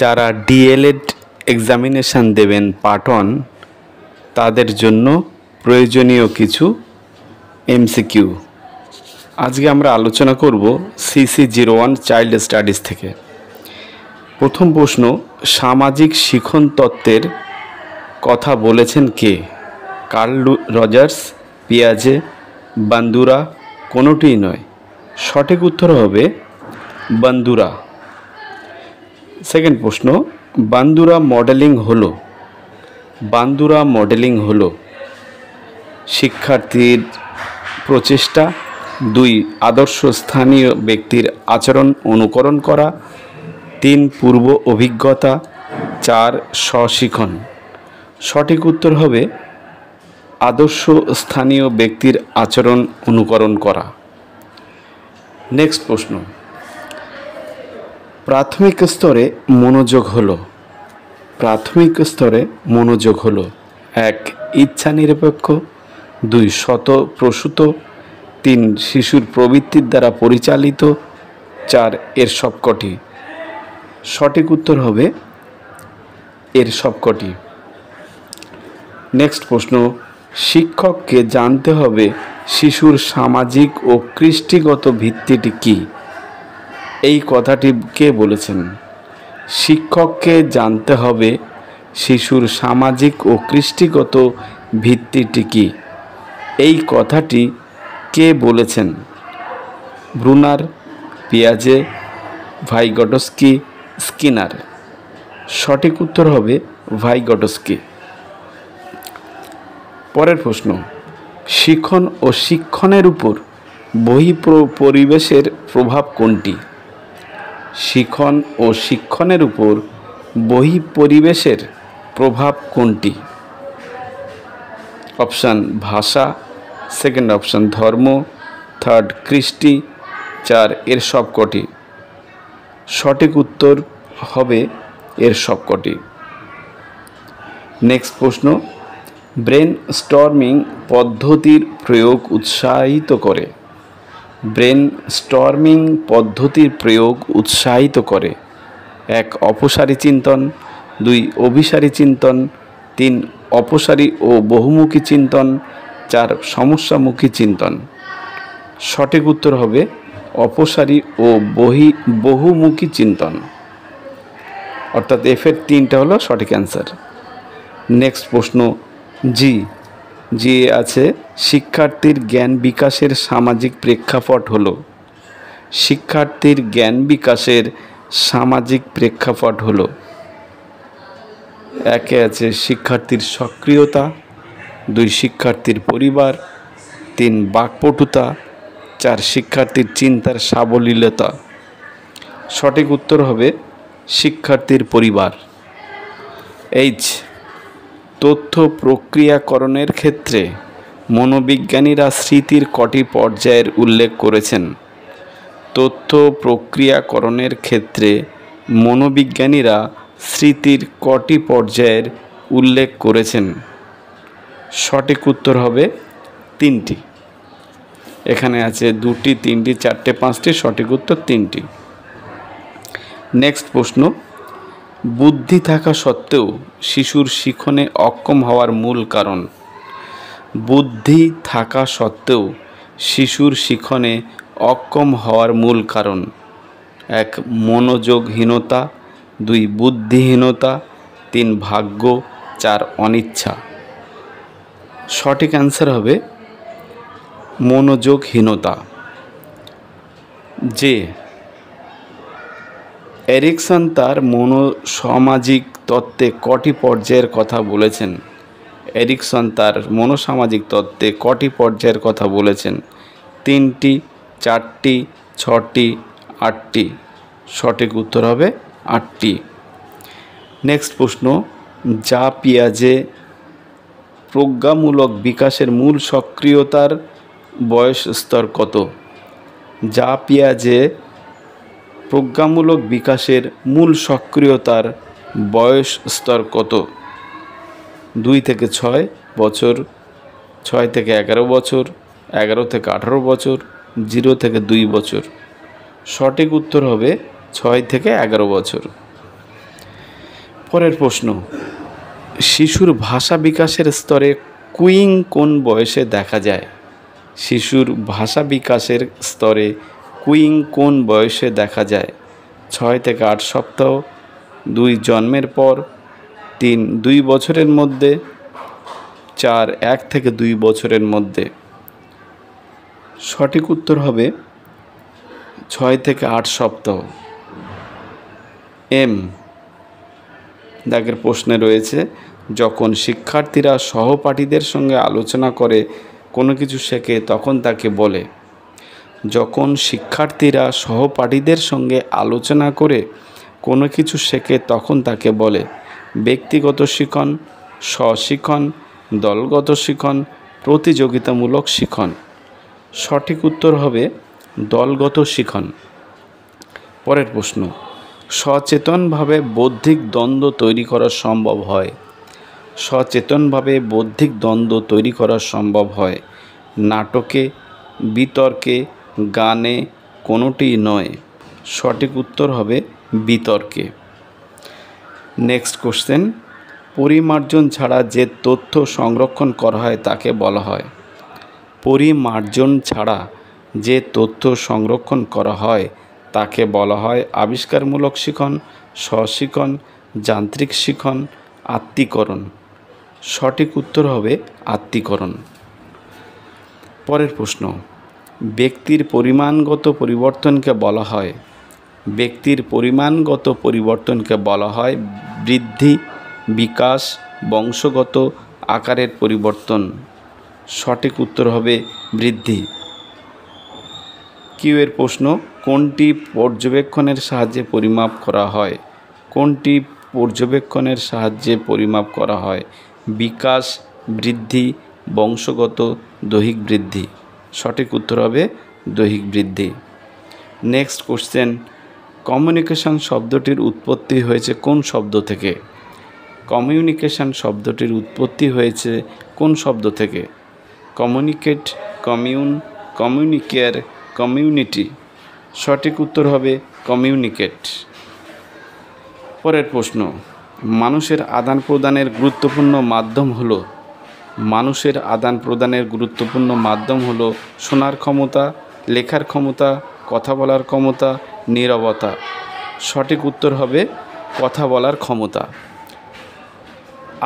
যারা D.El.Ed examination দেবেন পাটন তাদের জন্য প্রয়োজনীয় কিছু এমসিকিউ আজকে আমরা আলোচনা করব CC zero one child studies থেকে প্রথম প্রশ্ন সামাজিক শিখন তত্ত্বের কথা বলেছেন কে কার্ল রজার্স পিয়াজে বান্দুরা কোনোটিই নয় সঠিক উত্তর হবে বান্দুরা সেকেন্ড প্রশ্ন বান্দুরা মডেলিং হলো বান্দুরা মডেলিং হলো শিক্ষার্থীর প্রচেষ্টা দুই আদর্শ স্থানীয় ব্যক্তির আচরণ অনুকরণ করা তিন পূর্ব অভিজ্ঞতা চার স্বশিখন সঠিক উত্তর হবে আদর্শ স্থানীয় ব্যক্তির আচরণ অনুকরণ করা নেক্সট প্রশ্ন প্রাথমিক স্তরে মনোযোগ হলো প্রাথমিক স্তরে মনোযোগ হলো এক ইচ্ছা নিরপেক্ষ দুই শত প্রসূত তিন শিশুর প্রবৃত্তির দ্বারা পরিচালিত চার এর সবকটি সঠিক উত্তর হবে এর সবকটি নেক্সট প্রশ্ন শিক্ষককে জানতে হবে শিশুর সামাজিক ও কৃষ্টিগত ভিত্তিটি কী এই কথাটিকে বলেছেন শিক্ষককে জানতে হবে শিশুর সামাজিক ও কৃষ্টিগত ভিত্তিটি কী এই কথাটি কে বলেছেন ব্রুনার পিয়াজে ভাইগটস্কি স্কিনার সঠিক উত্তর হবে ভাইগটস্কি পরের প্রশ্ন শিক্ষণ ও শিক্ষণের উপর বহি পরিবেশের প্রভাব কোনটি শিখন ও শিক্ষণের উপর বহি পরিবেশের প্রভাব কোনটি অপশান ভাষা সেকেন্ড অপশান ধর্ম থার্ড কৃষ্টি চার এর সবকটি সঠিক উত্তর হবে এর সবকটি নেক্সট প্রশ্ন ব্রেন স্টর্মিং পদ্ধতির প্রয়োগ উৎসাহিত করে ব্রেন স্টর্মিং পদ্ধতির প্রয়োগ উৎসাহিত করে এক অপসারী চিন্তন দুই অভিসারী চিন্তন তিন অপসারী ও বহুমুখী চিন্তন চার সমস্যামুখী চিন্তন সঠিক উত্তর হবে অপসারী ও বহি বহুমুখী চিন্তন অর্থাৎ এফের তিনটা হলো সঠিক অ্যান্সার নেক্সট প্রশ্ন জি যে আছে শিক্ষার্থীর জ্ঞান বিকাশের সামাজিক প্রেক্ষাপট হল শিক্ষার্থীর জ্ঞান বিকাশের সামাজিক প্রেক্ষাপট হল একে আছে শিক্ষার্থীর সক্রিয়তা দুই শিক্ষার্থীর পরিবার তিন বাকপটুতা চার শিক্ষার্থীর চিন্তার সাবলীলতা সঠিক উত্তর হবে শিক্ষার্থীর পরিবার এইচ তথ্য প্রক্রিয়াকরণের ক্ষেত্রে মনোবিজ্ঞানীরা স্মৃতির কটি পর্যায়ের উল্লেখ করেছেন তথ্য প্রক্রিয়াকরণের ক্ষেত্রে মনোবিজ্ঞানীরা স্মৃতির কটি পর্যায়ের উল্লেখ করেছেন সঠিক উত্তর হবে তিনটি এখানে আছে দুটি তিনটি চারটে পাঁচটি সঠিক উত্তর তিনটি নেক্সট প্রশ্ন বুদ্ধি থাকা সত্ত্বেও শিশুর শিখনে অক্ষম হওয়ার মূল কারণ বুদ্ধি থাকা সত্ত্বেও শিশুর শিখনে অক্ষম হওয়ার মূল কারণ এক মনোযোগহীনতা দুই বুদ্ধিহীনতা তিন ভাগ্য চার অনিচ্ছা সঠিক অ্যান্সার হবে মনোযোগহীনতা যে এরিকসন তার মনোসামাজিক তত্ত্বে কটি পর্যায়ের কথা বলেছেন এরিকসন তার মনোসামাজিক তত্ত্বে কটি পর্যায়ের কথা বলেছেন তিনটি চারটি ছটি আটটি সঠিক উত্তর হবে আটটি নেক্সট প্রশ্ন যা পিয়াজে প্রজ্ঞামূলক বিকাশের মূল সক্রিয়তার বয়স স্তর কত যা পিয়াজে প্রজ্ঞামূলক বিকাশের মূল সক্রিয়তার বয়স স্তর কত দুই থেকে ছয় বছর ছয় থেকে এগারো বছর এগারো থেকে আঠারো বছর জিরো থেকে দুই বছর সঠিক উত্তর হবে ছয় থেকে এগারো বছর পরের প্রশ্ন শিশুর ভাষা বিকাশের স্তরে কুইং কোন বয়সে দেখা যায় শিশুর ভাষা বিকাশের স্তরে কুইং কোন বয়সে দেখা যায় ছয় থেকে আট সপ্তাহ দুই জন্মের পর তিন দুই বছরের মধ্যে চার এক থেকে দুই বছরের মধ্যে সঠিক উত্তর হবে ছয় থেকে আট সপ্তাহ এম দাগের প্রশ্নে রয়েছে যখন শিক্ষার্থীরা সহপাঠীদের সঙ্গে আলোচনা করে কোনো কিছু শেখে তখন তাকে বলে যখন শিক্ষার্থীরা সহপাঠীদের সঙ্গে আলোচনা করে কোনো কিছু শেখে তখন তাকে বলে ব্যক্তিগত শিখন স্বশিখন দলগত শিখন প্রতিযোগিতামূলক শিখন সঠিক উত্তর হবে দলগত শিখন পরের প্রশ্ন সচেতনভাবে বৌদ্ধিক দ্বন্দ্ব তৈরি করা সম্ভব হয় সচেতনভাবে বৌদ্ধিক দ্বন্দ্ব তৈরি করা সম্ভব হয় নাটকে বিতর্কে গানে কোনোটি নয় সঠিক উত্তর হবে বিতর্কে নেক্সট কোশ্চেন পরিমার্জন ছাড়া যে তথ্য সংরক্ষণ করা হয় তাকে বলা হয় পরিমার্জন ছাড়া যে তথ্য সংরক্ষণ করা হয় তাকে বলা হয় আবিষ্কারমূলক শিখন স্বশিখন যান্ত্রিক শিখন আত্মীকরণ সঠিক উত্তর হবে আত্মীকরণ পরের প্রশ্ন ব্যক্তির পরিমাণগত পরিবর্তনকে বলা হয় ব্যক্তির পরিমাণগত পরিবর্তনকে বলা হয় বৃদ্ধি বিকাশ বংশগত আকারের পরিবর্তন সঠিক উত্তর হবে বৃদ্ধি কিউ এর প্রশ্ন কোনটি পর্যবেক্ষণের সাহায্যে পরিমাপ করা হয় কোনটি পর্যবেক্ষণের সাহায্যে পরিমাপ করা হয় বিকাশ বৃদ্ধি বংশগত দৈহিক বৃদ্ধি সঠিক উত্তর হবে দৈহিক বৃদ্ধি নেক্সট কোশ্চেন কমিউনিকেশান শব্দটির উৎপত্তি হয়েছে কোন শব্দ থেকে কমিউনিকেশান শব্দটির উৎপত্তি হয়েছে কোন শব্দ থেকে কমিউনিকেট কমিউন কমিউনিকেয়ার কমিউনিটি সঠিক উত্তর হবে কমিউনিকেট পরের প্রশ্ন মানুষের আদান প্রদানের গুরুত্বপূর্ণ মাধ্যম হলো মানুষের আদান প্রদানের গুরুত্বপূর্ণ মাধ্যম হল শোনার ক্ষমতা লেখার ক্ষমতা কথা বলার ক্ষমতা নীরবতা সঠিক উত্তর হবে কথা বলার ক্ষমতা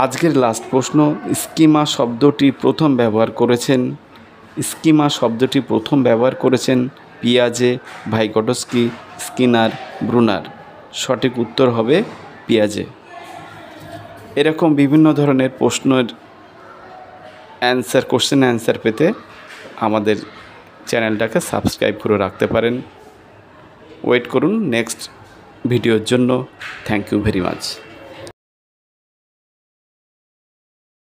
আজকের লাস্ট প্রশ্ন স্কিমা শব্দটি প্রথম ব্যবহার করেছেন স্কিমা শব্দটি প্রথম ব্যবহার করেছেন পিয়াজে ভাইকটস্কি স্কিনার ব্রুনার সঠিক উত্তর হবে পিয়াজে এরকম বিভিন্ন ধরনের প্রশ্নের অ্যান্সার কোশ্চেন অ্যান্সার পেতে আমাদের চ্যানেলটাকে সাবস্ক্রাইব করে রাখতে পারেন ওয়েট করুন নেক্সট ভিডিওর জন্য থ্যাংক ইউ ভেরি মাচ